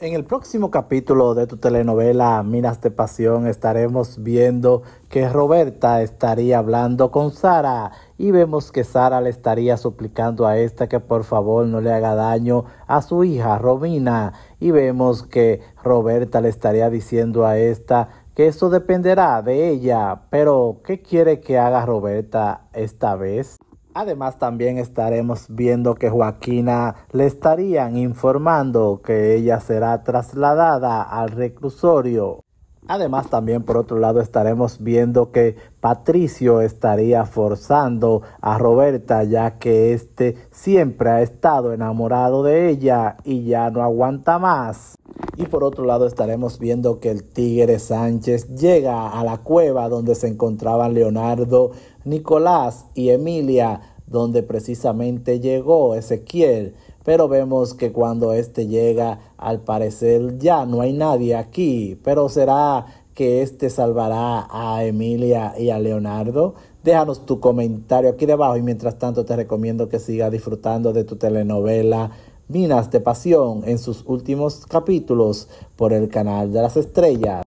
En el próximo capítulo de tu telenovela Minas de Pasión estaremos viendo que Roberta estaría hablando con Sara y vemos que Sara le estaría suplicando a esta que por favor no le haga daño a su hija Robina y vemos que Roberta le estaría diciendo a esta que eso dependerá de ella, pero ¿qué quiere que haga Roberta esta vez? Además también estaremos viendo que Joaquina le estarían informando que ella será trasladada al reclusorio. Además también por otro lado estaremos viendo que Patricio estaría forzando a Roberta ya que éste siempre ha estado enamorado de ella y ya no aguanta más. Y por otro lado estaremos viendo que el Tigre Sánchez llega a la cueva donde se encontraban Leonardo, Nicolás y Emilia, donde precisamente llegó Ezequiel. Pero vemos que cuando éste llega, al parecer ya no hay nadie aquí, pero será que éste salvará a Emilia y a Leonardo? Déjanos tu comentario aquí debajo y mientras tanto te recomiendo que sigas disfrutando de tu telenovela minas de pasión en sus últimos capítulos por el canal de las estrellas.